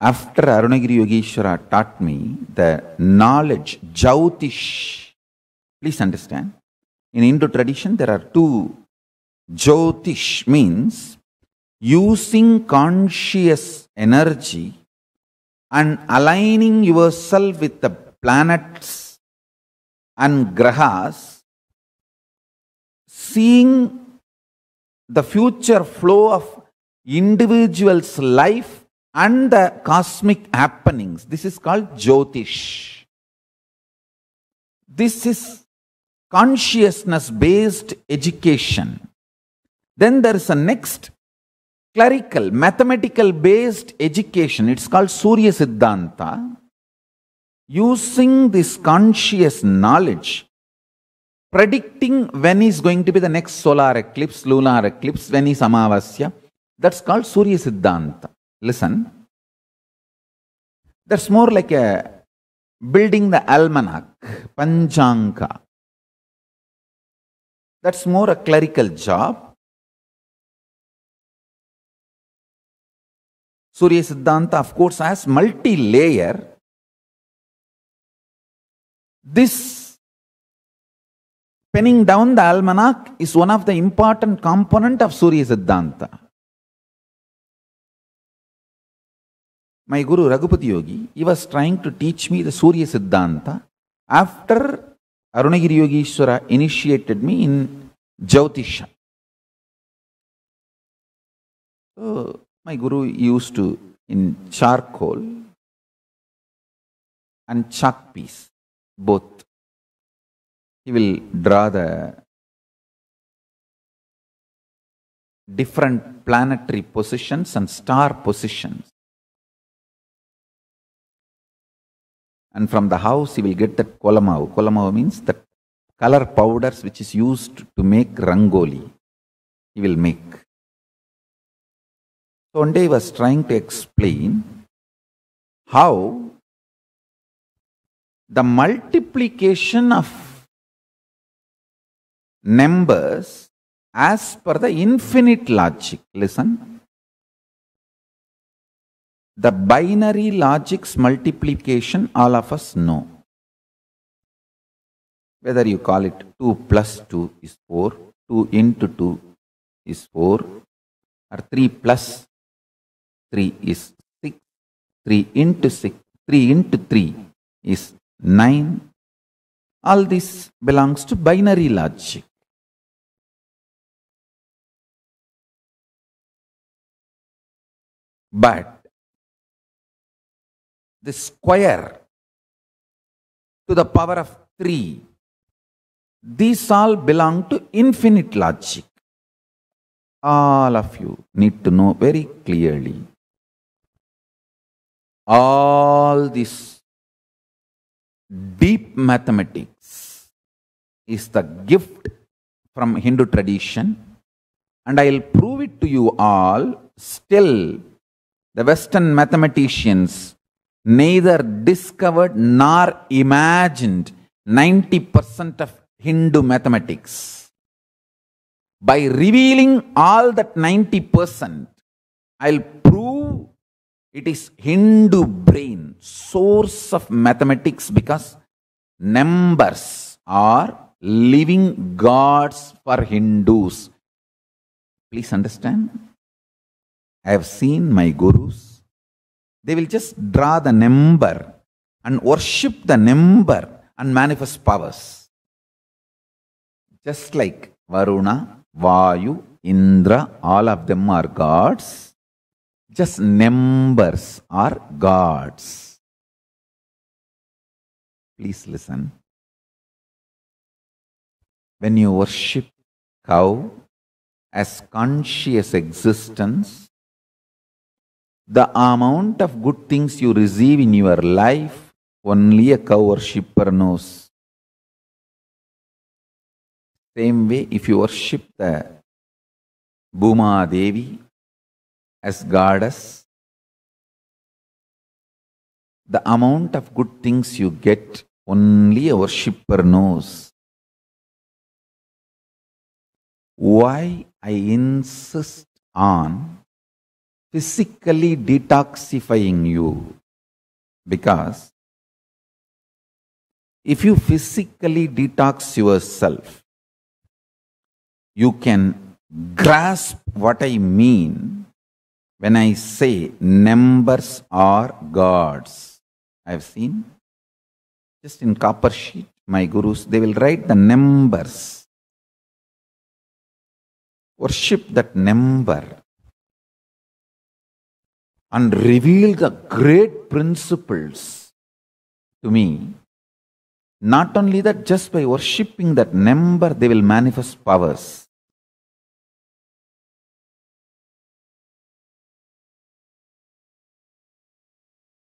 after Arunagiri Yogeshwara taught me the knowledge, Jyotish, please understand, in Hindu tradition there are two. Jyotish means using conscious energy and aligning yourself with the planets and grahas, seeing the future flow of individual's life and the cosmic happenings. This is called Jyotish. This is consciousness based education. Then there is a next clerical, mathematical based education. It's called Surya Siddhanta. Using this conscious knowledge, predicting when is going to be the next solar eclipse, lunar eclipse, when is Amavasya, that's called Surya Siddhanta listen. That's more like a building the almanac, panchanka. That's more a clerical job. Surya Siddhanta, of course, has multi layer. This penning down the almanac is one of the important component of Surya Siddhanta. my guru Raghupati Yogi, he was trying to teach me the Surya Siddhanta after Arunagiri Yogishwara initiated me in Jyotisha. So my guru used to in charcoal and chalk piece, both. He will draw the different planetary positions and star positions and from the house he will get that kolamau. Kolamau means the color powders which is used to make rangoli. He will make. So one day he was trying to explain how the multiplication of numbers as per the infinite logic. Listen, the binary logic's multiplication all of us know. Whether you call it 2 plus 2 is 4, 2 into 2 is 4, or 3 plus 3 is 6, 3 into 6, 3 into 3 is 9. All this belongs to binary logic. But the square to the power of 3. These all belong to infinite logic. All of you need to know very clearly. All this deep mathematics is the gift from Hindu tradition, and I will prove it to you all. Still, the Western mathematicians neither discovered nor imagined 90% of Hindu mathematics. By revealing all that 90%, I'll prove it is Hindu brain, source of mathematics because numbers are living gods for Hindus. Please understand. I have seen my gurus they will just draw the number and worship the number and manifest powers. Just like Varuna, Vayu, Indra, all of them are gods. Just numbers are gods. Please listen. When you worship cow as conscious existence, the amount of good things you receive in your life, only a cow worshipper knows. Same way, if you worship the Bhuma Devi as goddess, the amount of good things you get, only a worshipper knows. Why I insist on physically detoxifying you. Because if you physically detox yourself, you can grasp what I mean when I say numbers are gods. I have seen just in copper sheet, my gurus, they will write the numbers. Worship that number and reveal the great principles to me. Not only that, just by worshipping that number, they will manifest powers.